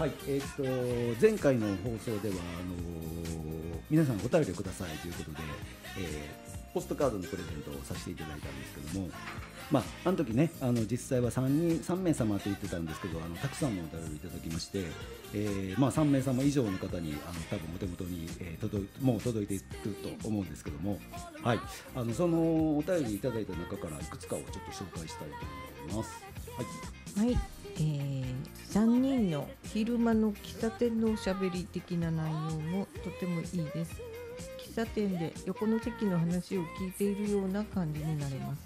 はい、えー、っと前回の放送ではあのー、皆さんお便りをくださいということで、えー、ポストカードのプレゼントをさせていただいたんですけども、まあ、あの時ねあの実際は 3, 人3名様と言ってたんですけどあのたくさんのお便りをいただきまして、えーまあ、3名様以上の方にあの多分お手元に、えー、届もう届いていると思うんですけども、はい、あのそのお便りいただいた中からいくつかをちょっと紹介したいと思います。はい、はいえー、3人の昼間の喫茶店のおしゃべり的な内容もとてもいいです喫茶店で横の席の話を聞いているような感じになれます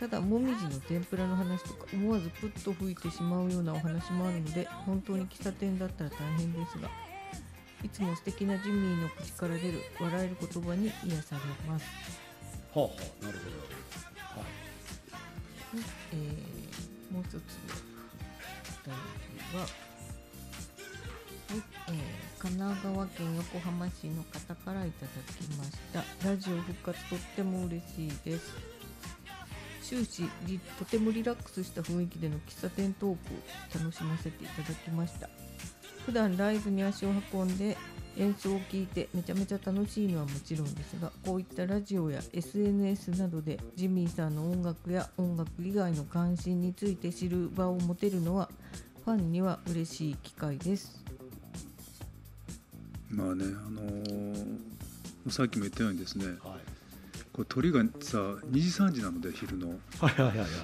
ただもみじの天ぷらの話とか思わずプッと吹いてしまうようなお話もあるので本当に喫茶店だったら大変ですがいつも素敵なジミーの口から出る笑える言葉に癒されますはあ、はあ、なるほど、はい、えー、もう一つというは、いえー、神奈川県横浜市の方からいただきましたラジオ復活とっても嬉しいです終始とてもリラックスした雰囲気での喫茶店トークを楽しませていただきました普段ライブに足を運んで演奏を聴いてめちゃめちゃ楽しいのはもちろんですがこういったラジオや SNS などでジミーさんの音楽や音楽以外の関心について知る場を持てるのはファンには嬉しい機会です。まあねあのー、さっきも言ったようにですね、はいこれ鳥がさ2時3時なので昼の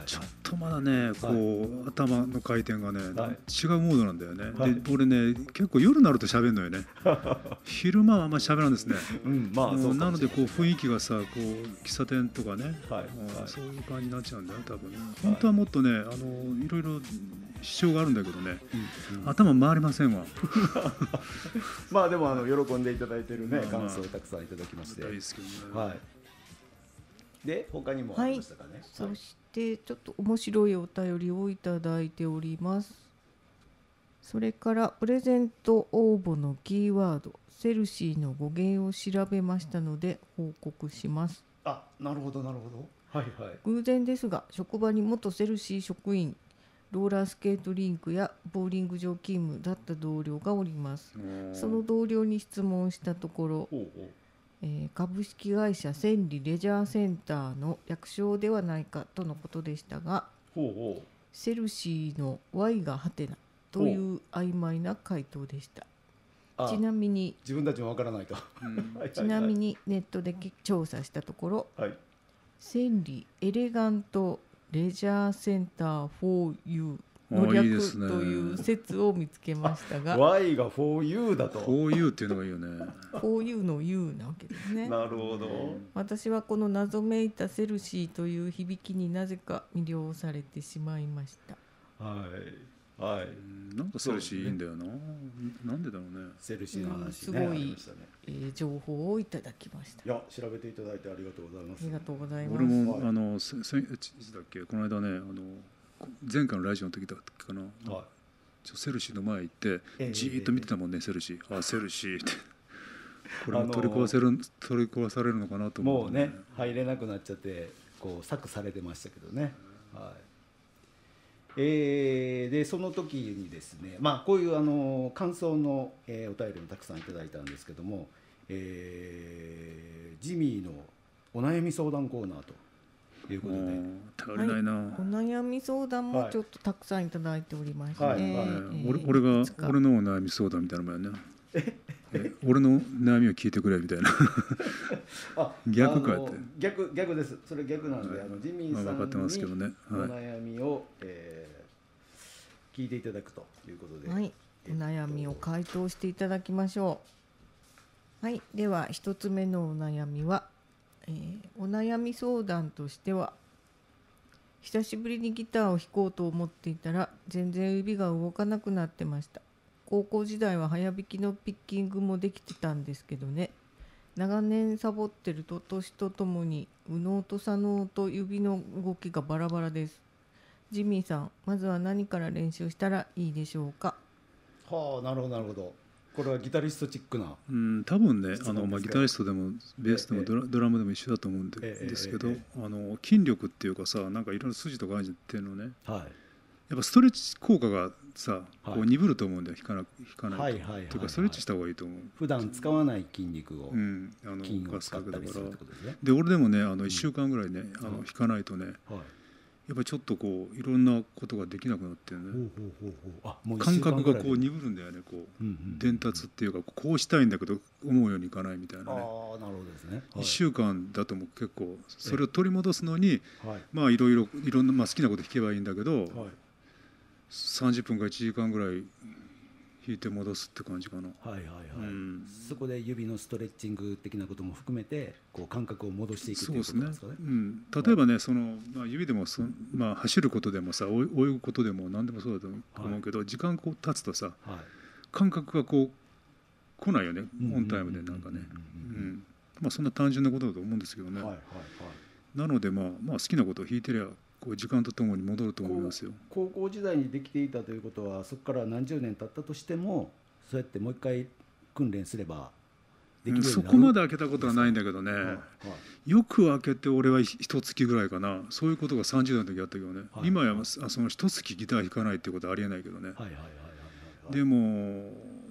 ちょっとまだねこう、頭の回転がね、違うモードなんだよね、で俺ね結構夜になると喋るのよね 昼間はあんまり喋らんですね、うんまあ、なのでこう雰囲気がさこう喫茶店とかね、はいそういう感じになっちゃうんだよ多分、本当はもっとねあのいろいろ支障があるんだけどね、頭回りませんわ まあでもあの喜んでいただいてるね感想をたくさんいただきまして大好き、ね、はいで他にもありましたかね、はい、そしてちょっと面白いお便りをいただいておりますそれからプレゼント応募のキーワードセルシーの語源を調べましたので報告しますあなるほどなるほどはいはい偶然ですが職場に元セルシー職員ローラースケートリンクやボーリング場勤務だった同僚がおりますその同僚に質問したところえー、株式会社千里レジャーセンターの略称ではないかとのことでしたがほうほうセルシーの Y がハテナという曖昧な回答でしたちなみに自分たちもわからないと、ちなみにネットで調査したところ、はい、千里エレガントレジャーセンター 4U の略という説を見つけましたが Y が 4U だと 4U っていうのがいいよね 4U の U なわけですねなるほど私はこの謎めいたセルシーという響きになぜか魅了されてしまいましたはいはいなんかセルシーいいんだよな、ね、なんでだろうねセルシーの話、ねうん、すごい、ねえー、情報をいただきましたいや調べていただいてありがとうございますありがとうございます俺も、はい、あのせせだっけこの間ねあの前回のラジオの時だったかな、はい、セルシーの前行ってじーっと見てたもんね、セルシーあセルシーって これも取り壊せる、あのー、取り壊されるのかなと思う、ね、もうね入れなくなっちゃってこう削されてましたけどね、はいえー、でその時にですね、まあ、こういうあの感想の、えー、お便りもたくさんいただいたんですけども、えー、ジミーのお悩み相談コーナーということで、頼れないな、はい、お悩み相談もちょっとたくさんいただいておりまして、俺俺が俺のお悩み相談みたいなもんやな、ね俺の悩みを聞いてくれみたいな 逆かって逆逆ですそれ逆なんで、はい、あのジミーさんに分かってはい、お悩みを、えー、聞いていただくということで、はい、お悩みを回答していただきましょうはいでは一つ目のお悩みはえー、お悩み相談としては久しぶりにギターを弾こうと思っていたら全然指が動かなくなってました高校時代は早弾きのピッキングもできてたんですけどね長年サボってると年とともに右脳と左脳と指の動きがバラバラですジミーさんまずは何から練習したらいいでしょうかはあなるほどなるほどこれはギタリストチックなうん多分ねあの、まあ、ギタリストでもベースでもドラ,、ドラムでも一緒だと思うんで,、ですけど、あの筋力っていうかさなんかいろいろ筋とかあるっていうのね、はい、やっぱストレッチ効果がさこう鈍ると思うんだよ引かな引かないと、はい、いうかストレッチした方がいいと思う普段使わない筋肉を、うん、あの筋を使ったりするってことですねで俺でもねあの1週間ぐらいね、あの引かないとね、はいやっぱちょっとこういろんなことができなくなってね感覚がこう鈍るんだよねこう、伝達っていうかこうしたいんだけど思うようにいかないみたいなね1週間だとも結構それを取り戻すのに、い、まあいろいろいろんな、まあ、好きなこと弾けばいいんだけど、30分か1時間ぐらい引いて戻すって感じかなはいはいはい、うん、そこで指のストレッチング的なことも含めてこう感覚を戻していくっていうことですかね、ね、うん、例えばね、はい、その、まあ、指でもそ、まあ、走ることでもさ泳ぐことでも何でもそうだと思うけど、はい、時間こう経つとさ、はい、感覚がこう来ないよねオンタイムでなんかねまあそんな単純なことだと思うんですけどね、はいはいはい、なのでまあまあ好きなことを引いてりゃこう時間とともに戻ると思いますよ高校時代にできていたということはそこから何十年経ったとしてもそうやってもう一回訓練すればできるようになる、そこまで開けたことはないんだけどね、はいはい、よく開けて俺は一月ぐらいかなそういうことが30代の時あったけどね、はい、今やその一月ギター弾かないってことはありえないけどねでも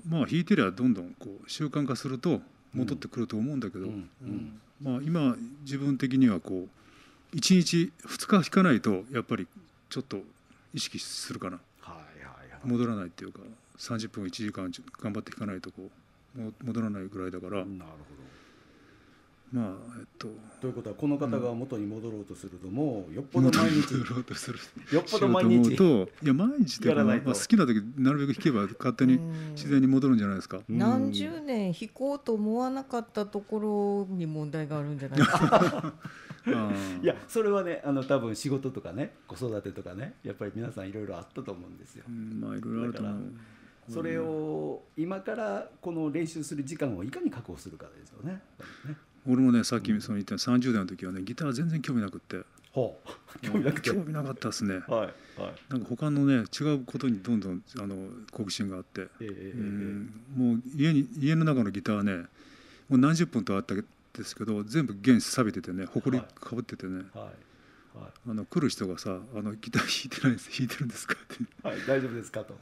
まあ弾いてりゃどんどんこう習慣化すると戻ってくると思うんだけど、うんうん、まあ今自分的にはこう1日2日引かないとやっぱりちょっと意識するかな、はいはいはい、戻らないっていうか30分1時間頑張って引かないとこう戻らないぐらいだからなるほどまあえっと、ということはこの方が元に戻ろうとするともうよっぽど毎日戻ろうとするよっぽど毎日といや毎日でも、まあ、好きな時なるべく弾けば勝手に自然に戻るんじゃないですか何十年弾こうと思わなかったところに問題があるんじゃないですか いやそれはねあの多分仕事とかね子育てとかねやっぱり皆さんいろいろあったと思うんですよ。まあいろいろあると思うそれを今からこの練習する時間をいかに確保するかですよね。ね俺もねさっきその言った30代の時はねギター全然興味なくって。はあ、興味なくて興味なかったですね。はいはい。なんか他のね違うことにどんどんあの好奇心があって、えー、うん、えー、もう家に家の中のギターはねもう何十本とあったですけど全部原子錆びててねほこりかぶっててね、はい、はい、あの来る人がさ「あのギター弾いてないです 弾いてるんですか?」って「はい、大丈夫ですかと」と、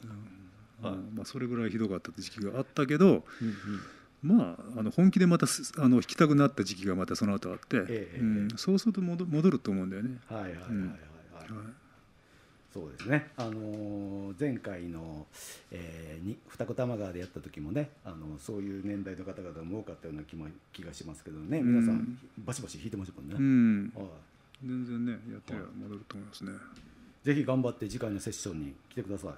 うんはいまあ、それぐらいひどかった時期があったけど、うんうん、まああの本気でまたあの弾きたくなった時期がまたその後あって、えうん、そうすると戻戻ると思うんだよね。はいはいはいはい、はいそうですね、あの前回の、えー、二子玉川でやった時もね、あのそういう年代の方々も多かったような気も気がしますけどね、皆さんバシバシ弾いてましたもんね。うん、はい、全然ねやって戻ると思いますね、はい。ぜひ頑張って次回のセッションに来てください。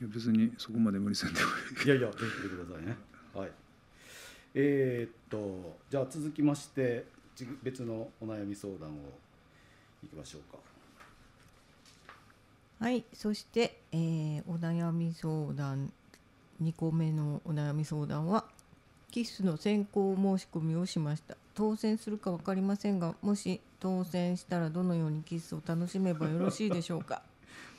いや別にそこまで無理せんでもいい。いやいやぜひ来てくださいね。はい。えー、っとじゃあ続きまして別のお悩み相談をいきましょうか。はいそして、えー、お悩み相談2個目のお悩み相談はキスの選考申し込みをしました当選するか分かりませんがもし当選したらどのようにキスを楽しめばよろしいでしょうか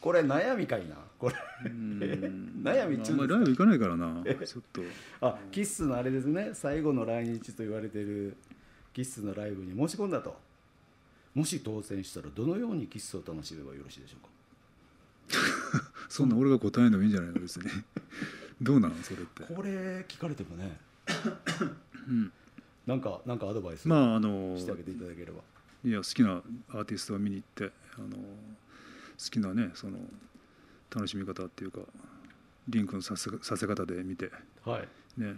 これ悩みかいなこれ悩みちょっとライブ行かないからなちょっとあキッスのあれですね最後の来日と言われてるキッスのライブに申し込んだともし当選したらどのようにキッスを楽しめばよろしいでしょうか そんな俺が答えんでもいいんじゃないの別に どうなのそれってこれ聞かれてもね、うん、なんかなんかアドバイスまああのしてあげていただければいや好きなアーティストを見に行ってあの好きなねその楽しみ方っていうかリンクのさせさせ方で見て、はいね、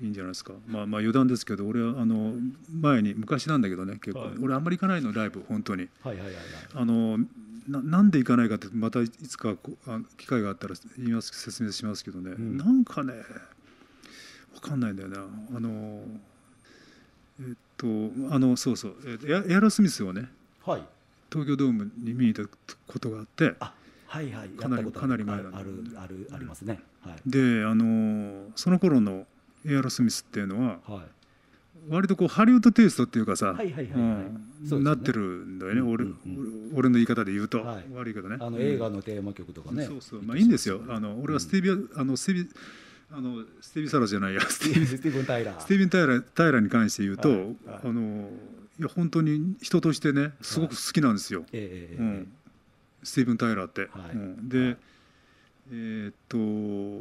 いいんじゃないですか、まあ、まあ余談ですけど俺はあの前に昔なんだけどね結構、俺あんまり行かないのライブ本当に。はいはいはいはい、あのなんで行かないかってまたいつか機会があったら言います説明しますけどね、うん、なんかね分かんないんだよなあのえっとあのそうそうエアロスミスをね、はい、東京ドームに見に行ったことがあってはいはい、かなりかなり前なんあるあるありますね、はい、であのその頃のエアロスミスっていうのは、はい、割とこうハリウッドテイストっていうかさなってるんだよね俺,、俺の言い方で言うと、悪いけどねあの映画のテーマ曲とかね、そうそうまあいいんですよあの俺はステビア、あのステビあのステビサラじゃないや スティーブン・タイラースティーブン・タイラータイラに関して言うと、あのいや本当に人としてねすごく好きなんですよ、スティーブン・タイラーって。で、えー、っ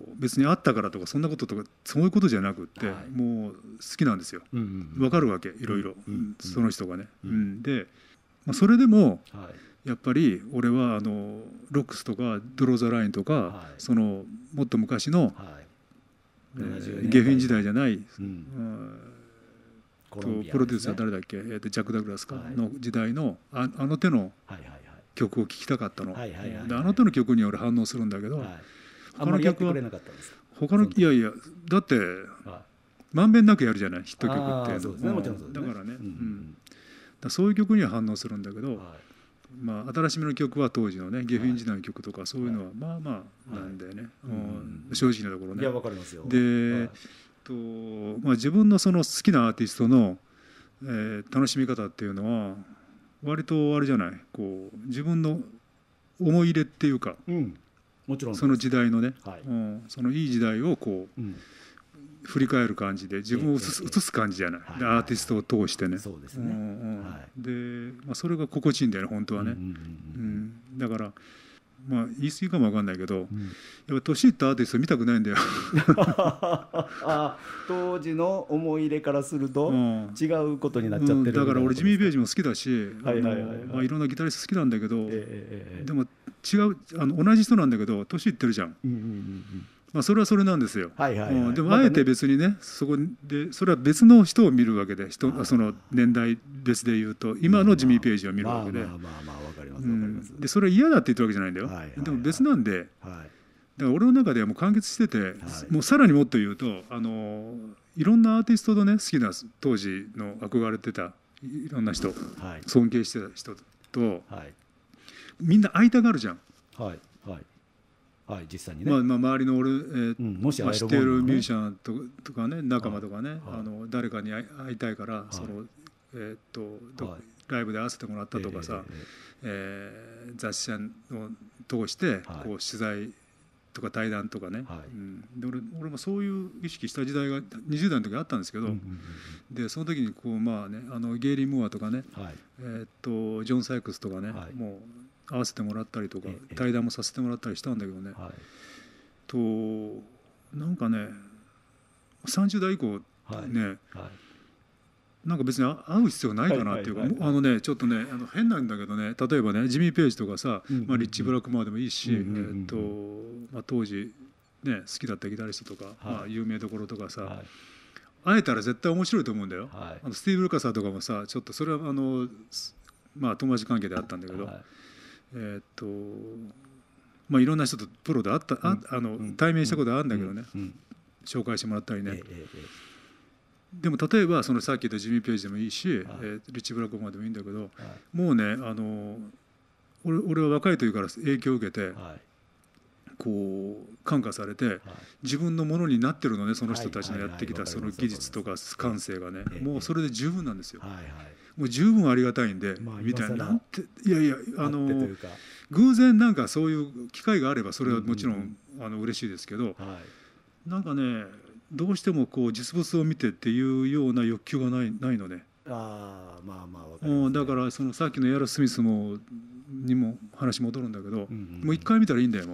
と別にあったからとかそんなこととかそういうことじゃなくって、はい、もう好きなんですよ、うんうん、分かるわけいろいろ、うん、その人がね。うん、で、まあ、それでも、はい、やっぱり俺はあのロックスとかドロー・ザ・ラインとか、はい、そのもっと昔の、えー、ゲフィン時代じゃない、とプロデューサー誰だっけ、えー、とジャック・ダグラスかの時代のああの手の。はいはい曲を聴きたかったの、はいはいはい、あなたの曲に俺反応するんだけど、はい、他の曲は他のいやいやだってまんべんなくやるじゃないヒット曲っていうのは、ねね、だからね、うん、だそういう曲には反応するんだけど、まあ、新しめの曲は当時のね下品時代の曲とかそういうのはまあまあなんだよね、正直なところね。で、とまあ、自分のその好きなアーティストの、えー、楽しみ方っていうのは割とあれじゃないこう自分の思い入れっていうか、うん、もちろんその時代のね、はいうん、そのいい時代をこう、うん、振り返る感じで自分を映す,、す感じじゃない、はいはい、アーティストを通してね。そうですね、うんはい、で、まあ、それが心地いいんだよね本当はね。うん、うんうん、だからまあ言い過ぎかも分かんないけど、うん、やっぱ年いったアーティスト見たくないんだよ 当時の思い入れからすると違うことになっちゃってる、うん、だから俺ジミー・ベージも好きだしいろんなギタリスト好きなんだけど、えー、でも違うあの同じ人なんだけど年いってるじゃんうんうんうんまあ、それはそれなんですよ。はいはい、はい、でもあえて別にね、まね、そこでそれは別の人を見るわけで人その年代別で言うと今のジミー・ページを見るわけでそれは嫌だって言ったわけじゃないんだよ、はいはいはい、でも別なんで、はい、だから俺の中ではもう完結してて、はい、もうさらにもっと言うとあのいろんなアーティストのね好きな当時の憧れてたいろんな人、はい、尊敬してた人と、はい、みんな会いたがるじゃん。はいはい、実際にね、まあ、まあ周りの俺、えー、うん、もし、ね、知っているミュージシャンととかね仲間とかね、はい、あの誰かに会いたいから、はい、そのえー、っと、はい、ライブで会わせてもらったとかさ、えー、えー、雑誌社を通して、こう取材とか対談とかね、はいうん、で俺俺もそういう意識した時代が20代の時あったんですけど、うんうんうん、でその時にこうまあねあのゲイリー・ムーアとかね、はいえっとジョン・サイクスとかね、もう会わせてもらったりとか対談もさせてもらったりしたんだけどね、はい、となんかね30代以降ね、はい、なんか別に会う必要ないかなっていうか、はいはい、あのねちょっとねあの変なんだけどね例えばねジミー・ページとかさ、うんうん、まあ、リッチ・ブラックマーでもいいし、うんうんうん、えーとまあ、当時、ね、好きだったギタリストとか、まあ、有名どころとかさ、会えたら絶対面白いと思うんだよ。あのスティーブ・ルカサーとかもさちょっとそれはあの、まあ、友達関係であったんだけど。えっとまあ、いろんな人とプロであったあ、あの対面したことあるんだけどね、紹介してもらったりね、でも例えばそのさっき言ったジミー・ページでもいいし、えー、リッチ・ブラックマンでもいいんだけど、もうねあの俺俺は若い時から影響を受けて、こう感化されて自分のものになってるのねその人たちのやってきたその技術とか感性がねもうそれで十分なんですよ。もう十分ありがたいんで、みたいななんていやいやあの偶然なんかそういう機会があればそれはもちろん、あの嬉しいですけど、なんかねどうしてもこう実物を見てっていうような欲求がないないのね。あまあまあだからそのさっきのエアロスミスもにも話戻るんだけど、もう一回見たらいいんだよ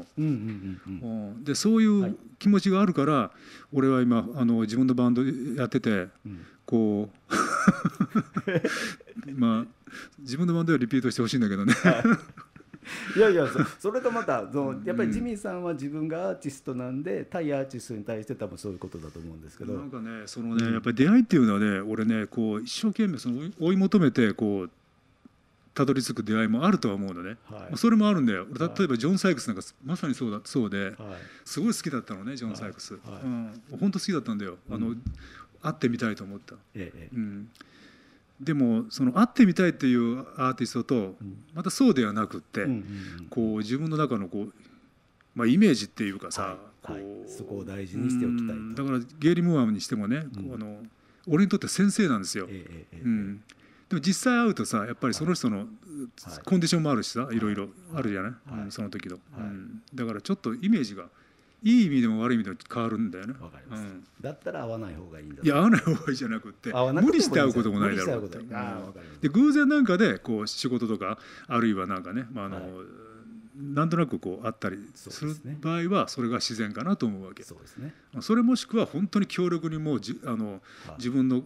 もう。でそういう気持ちがあるから、俺は今あの自分のバンドやってて、こう まあ自分のバンドはリピートしてほしいんだけどねいやいやそれとまたやっぱりジミーさんは自分がアーティストなんで対アーティストに対して多分そういうことだと思うんですけどなんかねそのね、やっぱり出会いっていうのはね俺ねこう一生懸命その追い求めてこうたどり着く出会いもあるとは思うのね、はい、それもあるんだよ俺例えばジョン・サイクスなんかまさにそうだそうで、はい、すごい好きだったのねジョン・サイクス、はいはい、うん、本当好きだったんだよ、うん、あの会ってみたいと思った、ええ、うん、でもその会ってみたいっていうアーティストとまたそうではなくって、うんうんうん、こう自分の中のこう、まあ、イメージっていうかさ、こうそこを大事にしておきたいだからゲイリー・ムーアムにしてもね、うあの俺にとって先生なんですよ。ええええ、うんでも実際会うとさやっぱりその人のコンディションもあるしさいろいろあるじゃない、うん、その時の、うん、だからちょっとイメージがいい意味でも悪い意味でも変わるんだよねわかります、うん、だったら会わない方がいいんだいや会わない方がいいじゃなくて無理して会うこともないだろうってで偶然なんかでこう仕事とかあるいはなんかね、まああの、はいなんとなくこうあったりする場合はそれが自然かなと思うわけそうです、ね、それもしくは本当に強力にもうじあの、自分の、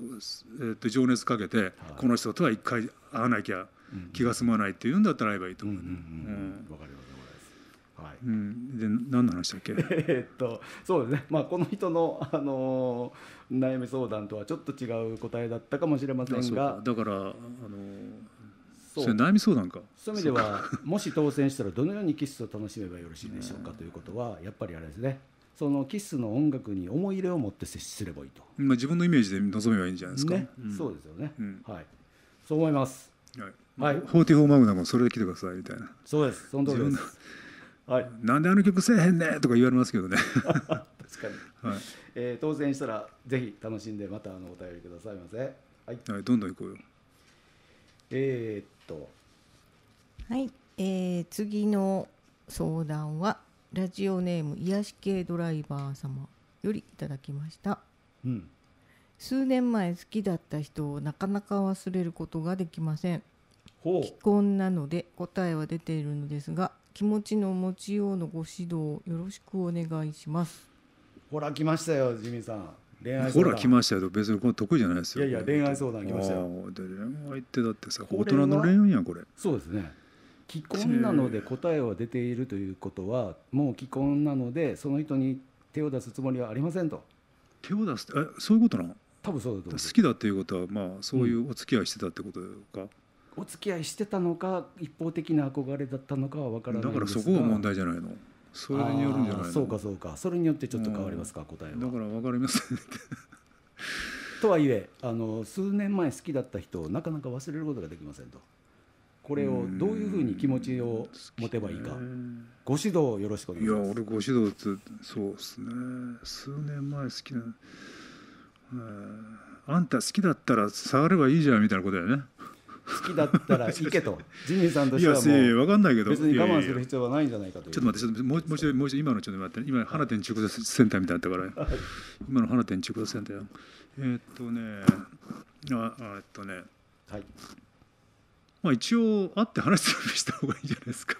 えー、と情熱かけて、この人とは一回会わなきゃ気が済まないっていうんだったら会えばいいと思う。わかりますはい、うん、で何の話だっけ えっとそうですね、まあ、この人の、あのー、悩み相談とはちょっと違う答えだったかもしれませんがだから、あのー、そう悩み相談かそういう意味ではもし当選したらどのようにキッスを楽しめばよろしいでしょうかということはやっぱりあれですねそのキスの音楽に思い入れを持って接すればいいと、まあ、自分のイメージで望めばいいんじゃないですか、ねうん、そうですよね、うん、はいそう思いますはい、はい、44マグナムそれで来てくださいみたいなそうですその通りですはい、なんであの曲せえへんねとか言われますけどね 確かに、はいえー、当選したらぜひ楽しんでまたあのお便りくださいませはい、はい、どんどん行こうよえー、っとはい、えー、次の相談はラジオネーム癒し系ドライバー様よりいただきました、うん、数年前好きだった人をなかなか忘れることができません既婚なので答えは出ているのですが気持ちの持ちようのご指導よろしくお願いしますほら来ましたよジミーさん恋愛ほら来ましたけど別にこの得意じゃないですよいやいや恋愛相談来ましたよ恋愛ってだってさ大人の恋愛やんこれそうですね既婚なので答えは出ているということはもう既婚なのでその人に手を出すつもりはありませんと手を出すえそういうことなの多分そうだと好きだっていうことはまあそういうお付き合いしてたってことか、うん、お付き合いしてたのか一方的な憧れだったのかは分からないだからそこが問題じゃないのそれによるんじゃないそうかそうかそれによってちょっと変わりますか、うん、答えはだから分かりますとはいえあの数年前好きだった人をなかなか忘れることができませんとこれをどういうふうに気持ちを持てばいいかご指導よろしくお願いしますいや俺ご指導ってそうですね数年前好きなあんた好きだったら触ればいいじゃんみたいなことだよね好きだったら 行けとジミーさんとしてはもうかんないけど別に我慢する必要はないんじゃないかとちょっと待ってもうもう一度もう一度今のちょっと待って今花店中古センターみたいだったから、今の花店中古センター えー、っとねああえっとねはいまあ一応会って話した方がいいんじゃないですか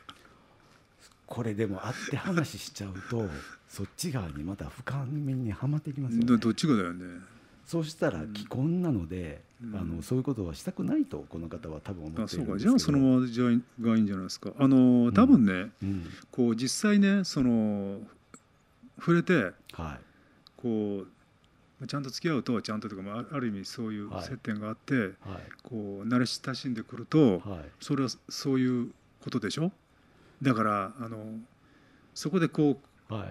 これでも会って話しちゃうとそっち側にまた俯み面にはまってきますよねどっちかだよねそうしたら既婚なので、うん、あのそういうことはしたくないとこの方は多分思ってるんですけどあそうかじゃあそのままじゃがいいんじゃないですかあの多分ね、うん、こう実際ねその触れて、はい、こうちゃんと付き合うとちゃんととかもある意味そういう接点があって、はい、こう慣れ親しんでくると、はい、それはそういうことでしょだからあのそこでこう、はい、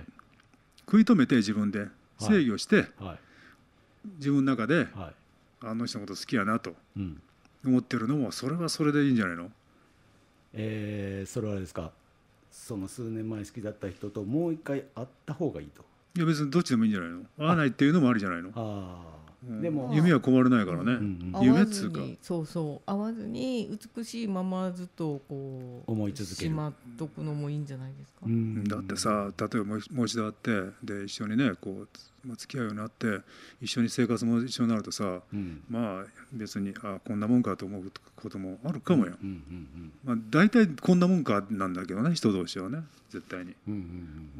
食い止めて自分で制御して、はい、はい自分の中で、はい、あの人のこと好きやなと思ってるのもそれはそれでいいんじゃないの、えー、それはですかその数年前好きだった人ともう一回会った方がいいといや別にどっちでもいいんじゃないの会わないっていうのもあるじゃないのああでも夢は困らないからね、うんうん、夢っつうかそうそう合わずに美しいままずっとこう思い続けるしまっとくのもいいんじゃないですか、うん、だってさ例えばもう一度会ってで一緒にねこうまあ、付き合うようになって一緒に生活も一緒になるとさ、うん、まあ別にあこんなもんかと思うこともあるかもよ、うんうんうん、まあ、大体こんなもんかなんだけどね人同士はね絶対に、うん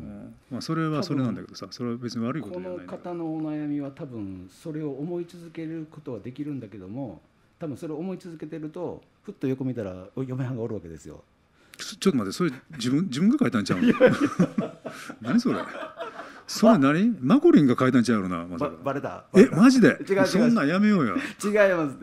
うんうんまあ、それはそれなんだけどさそれは別に悪いことじゃないこの方のお悩みは多分それを思い続けることはできるんだけども多分それを思い続けてるとふっと横見たら嫁はんがおるわけですよちょっと待ってそれ自分自分が書いたんちゃうの 何それそれ何マコリンが書いたんちゃうやろなまさかバレたえマジで違うそんなんやめようよ違います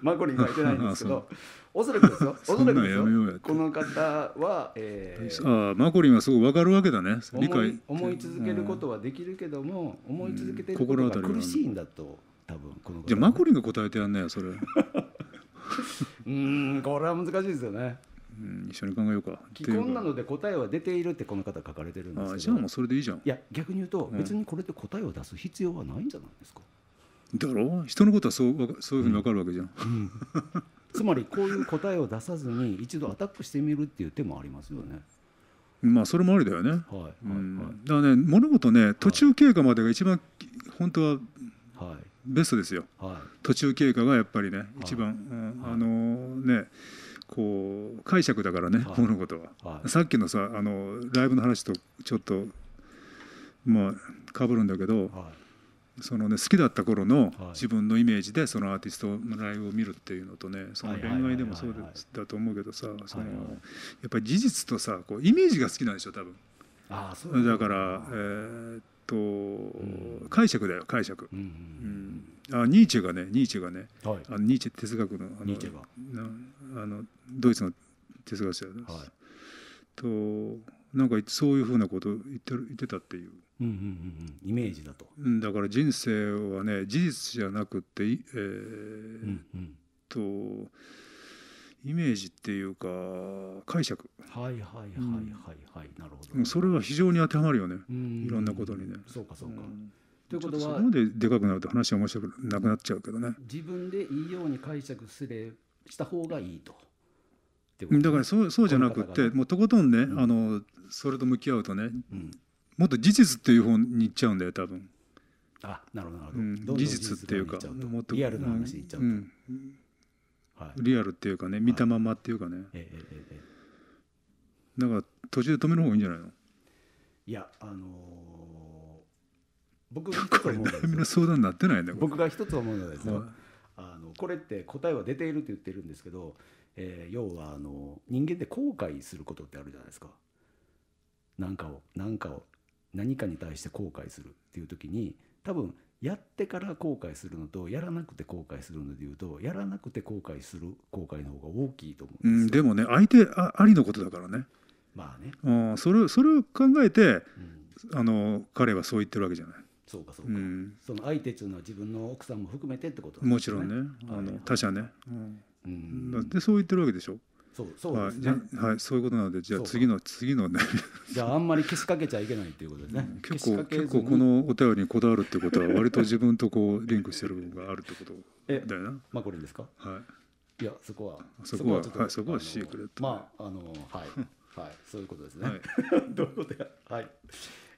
マコリン書いてないんですけどおそらくですよ おそらくですようこの方は、えー、あマコリンはすごい分かるわけだね理解思い続けることはできるけども思い続けてることが苦しいんだと多分この方じゃあマコリンが答えてやんねそれ うんこれは難しいですよねうん、一緒に考えようか既婚なので答えは出ているってこの方書かれてるんですけどじゃあもうそれでいいじゃんいや逆に言うと、別にこれで答えを出す必要はないんじゃないですかだろ人のことはそうそういうふうに分かるわけじゃん、うんうん、つまりこういう答えを出さずに一度アタックしてみるっていう手もありますよねまあそれもありだよね、はいはいだからね物事ね途中経過までが一番本当はベストですよ、はい、途中経過がやっぱりね一番、あのー、ねこう解釈だからね、はい、物事は、はい、さっきのさあのライブの話とちょっとまあかぶるんだけど、はい、そのね好きだった頃の自分のイメージでそのアーティストのライブを見るっていうのとねその恋愛でもそうだと思うけどさそのやっぱり事実とさこうイメージが好きなんでしょ多分。あそうだから、えー、と、うん、解釈だよ解釈、うんうん、あニーチェがねニーチェがね、はい、あのニーチェ哲学のあのあのドイツの哲学者です、はい、となんかそういうふうなこと言ってる言ってたっていう。うんうんうん、イメージだとだから人生はね事実じゃなくて、えー、うんうん、とイメージっていうか解釈はいはいはいはいはい、なるほどそれは非常に当てはまるよねいろんなことにねそうかそうか、ということはそこまででかくなると話は面白くなくなっちゃうけどね自分でいいように解釈すれした方がいいと。だからそうそうじゃなくてもうとことんね、あのそれと向き合うとね、もっと事実っていう方にいっちゃうんだよ多分。あなるほどなるほど、事実っていうかリアルな話にいっちゃうと、リアルっていうかね見たままっていうかね、ええええだから途中で止める方がいいんじゃないのいやあのー僕 これ悩みの相談になってないね僕が一つ思うのはですね、あのこれって答えは出ていると言ってるんですけど、えー、要はあの人間って後悔することってあるじゃないですか何かを何かを何かに対して後悔するっていう時に多分やってから後悔するのとやらなくて後悔するのでいうとやらなくて後悔する後悔の方が大きいと思うんで,、うん、でもね相手あありのことだからね。まあね、あそれそれを考えて、うん、あの彼はそう言ってるわけじゃない。そうかそうか、うん、その相手っていうのは自分の奥さんも含めてってこと、ね、もちろんねあの、はい、他者ね、うん、うん、でそう言ってるわけでしょそうそうですね、はい、そういうことなのでじゃあ次の次のね じゃああんまり消しかけちゃいけないっていうことですね、結構結構このお便りにこだわるってことは割と自分とこうリンクしてる部分があるってこと え、だよなまあこれですかはいいやそこはそこはそこはそこはシークレットまああのはい はいそういうことですね、どういうことやはい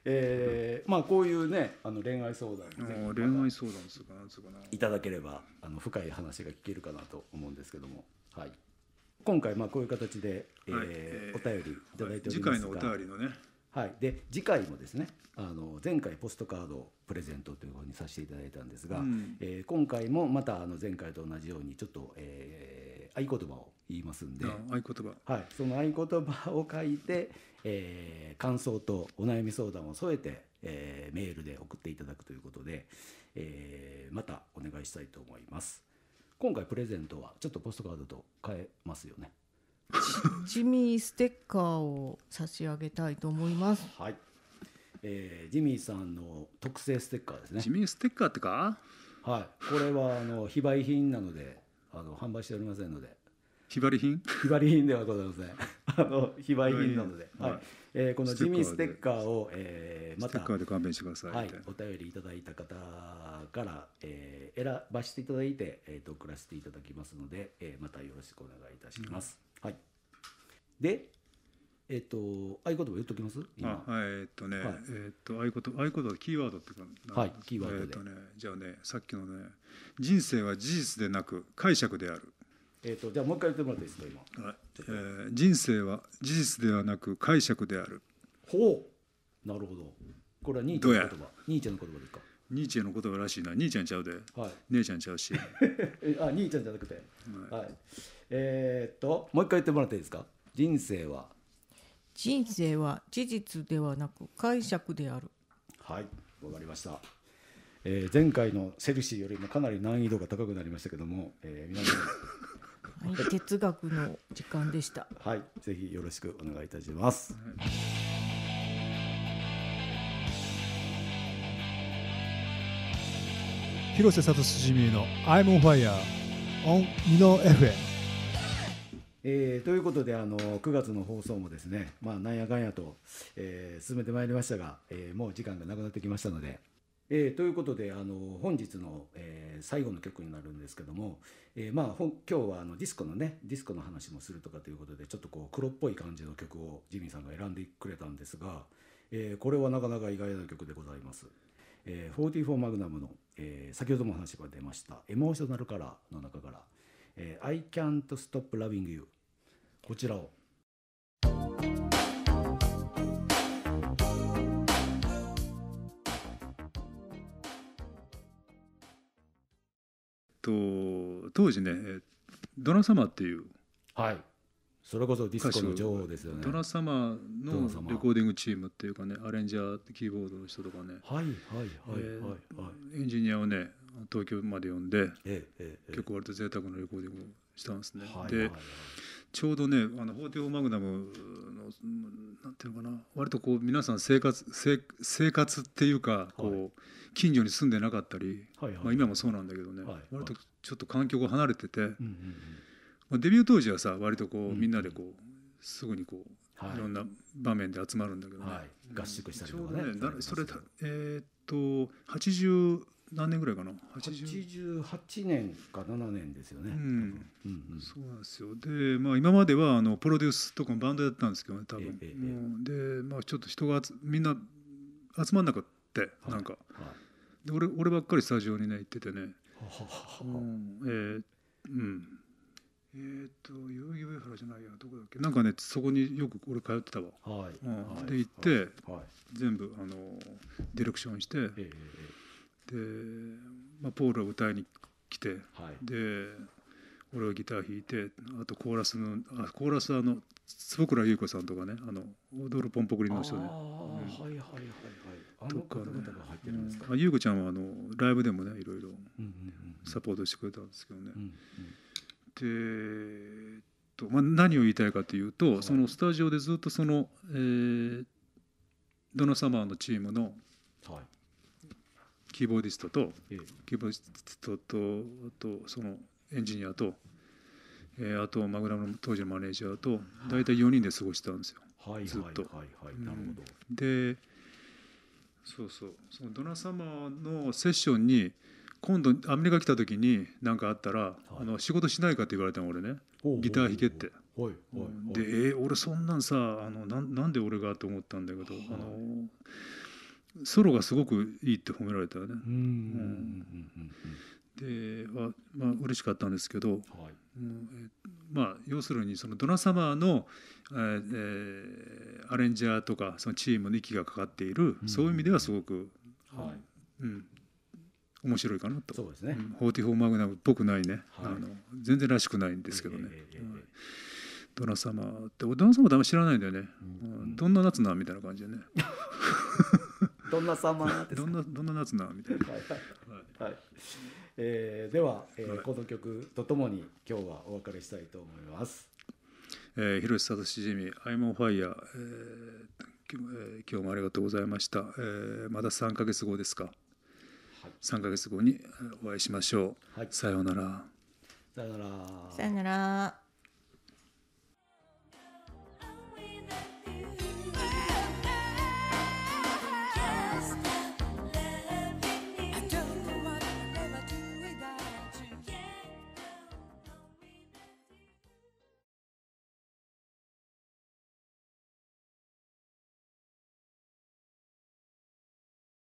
えー、まあこういうねあの恋愛相談、ね、恋愛相談するかなすかないただければあの深い話が聞けるかなと思うんですけどもはい。今回まあこういう形で、えー、はい、お便り頂いておりますが、はい、次回のお便りのねはい、で次回もですねあの前回ポストカードプレゼントというふうにさせていただいたんですが、うん、えー、今回もまたあの前回と同じようにちょっと、えー、合言葉を言いますんで合言葉、はい、その合言葉を書いて、えー、感想とお悩み相談を添えて、えー、メールで送っていただくということで、えー、またお願いしたいと思います。今回プレゼントはちょっとポストカードと変えますよねジミーステッカーを差し上げたいと思いますはい、えー、ジミーさんの特製ステッカーですねジミーステッカーってかはいこれはあの非売品なのであの販売しておりませんので非売品非売品ではございませんあの非売品なので、はいえー、このジミーステッカーを、えー、またステッカーで勘弁してください、はい、お便りいただいた方から、えー、選ばせていただいて、えー、と送らせていただきますので、えー、またよろしくお願いいたします、うん、はいでえっ、ー、と合言葉言っときます今あはいえっ、とね、はい、えっ、と合言葉合言葉キーワードっていうかはいキーワードえっ、とねじゃあねさっきのね人生は事実でなく解釈であるえーと、じゃあもう一回言ってもらっていいですか今、はいえー、人生は事実ではなく解釈であるほうなるほどこれはニーチェの言葉ニーチェの言葉ですかニーチェの言葉らしいなニーちゃんちゃうで、はい、姉ちゃんちゃうし あニーちゃんじゃなくて、はい、はい、えー、っともう一回言ってもらっていいですか人生は人生は事実ではなく解釈であるはいわかりましたえー、前回のセルシーよりもかなり難易度が高くなりましたけども、えー、皆さん哲学の時間でした。はい、ぜひよろしくお願いいたします。うん広瀬聡しみの「I'm on fire」on ミノ FM。えー、ということであの9月の放送もですね、まあ、なんやかんやと、えー、進めてまいりましたが、えー、もう時間がなくなってきましたのでえー、ということであの本日の、えー、最後の曲になるんですけども、えー、まあ今日はあのディスコのねディスコの話もするとかということでちょっとこう黒っぽい感じの曲をジミーさんが選んでくれたんですが、えー、これはなかなか意外な曲でございます。えー、44マグナムの、えー、先ほども話が出ました「エモーショナルカラー」の中から「えー、I can't stop loving you」こちらを。と当時ねドナ様っていうはいそれこそディスコの女王ですよねドナ様のレコーディングチームっていうかねアレンジャーキーボードの人とかねはいはいはいはいエンジニアをね東京まで呼んで、えええ、結構割と贅沢なレコーディングをしたんですね、はい、で、はいはいちょうどねあの44マグナムのなんていうのかな割とこう皆さん生活生活っていうかこう、はい、近所に住んでなかったり、はいはい、まあ、今もそうなんだけどね、はいはい、割とちょっと環境が離れてて、はいまあ、デビュー当時はさ割とこうみんなでこうすぐにこう、はい、いろんな場面で集まるんだけどね、はい、合宿したりとかね、ね、それえー、っと80何年ぐらいかな88年か7年ですよね、うん、うんうん、そうなんですよで、まあ、今まではあのプロデュースとかもバンドやったんですけどね多分、えええ、で、まあ、ちょっと人がみんな集まんなかったってなんか、で俺俺ばっかりスタジオにね行っててね、うんえーうん、えー、っと代々木上原じゃないやどこだっけなんかねそこによく俺通ってたわ、はいうん、で行って、全部あのディレクションして、えで、まあ、ポールを歌いに来て、で俺はギター弾いてあとコーラスのあコーラスあの坪倉優子さんとかねあの踊るポンポクリの人ね。はいはいはいはい。とかね。あ優子ちゃんはあのライブでもねいろいろサポートしてくれたんですけどね。でえっとまあ何を言いたいかというと、そのスタジオでずっとその、えー、ドナサマーのチームの。はいキーボーディストと、キーボーディストとあとそのエンジニアとえー、あとマグナムの当時のマネージャーと大体4人で過ごしてたんですよ、はい、ずっと。でそうそうそのドナ様のセッションに今度アメリカ来た時に何かあったら、はい、あの仕事しないかって言われたの俺ねギター弾けって。はいはい、で、えー、俺そんなんさあのななんで俺がと思ったんだけど、あのソロがすごくいいって褒められたよね。うんうんでは、まあ嬉しかったんですけど、はいまあ、要するにそのドナ様の、えー、アレンジャーとかそのチームの息がかかっている、うん、そういう意味ではすごく、はいうん、面白いかなとそうですね、フォーティフォーマグナムっぽくないね、はい、あの全然らしくないんですけどね。はいドナ様ってドナ様ってあんま知らないんだよね、うん、どんな夏なみたいな感じでね どんな様どんなどんな夏なみたいなはい、はいえー、では、えー、この曲とともに今日はお別れしたいと思います。えー、広瀬聡ジミアイモンファイヤー、えー、今日もありがとうございました。えー、まだ3か月後ですか。はい、3ヶ月後にお会いしましょう。はい、さようなら。さようなら。さようなら。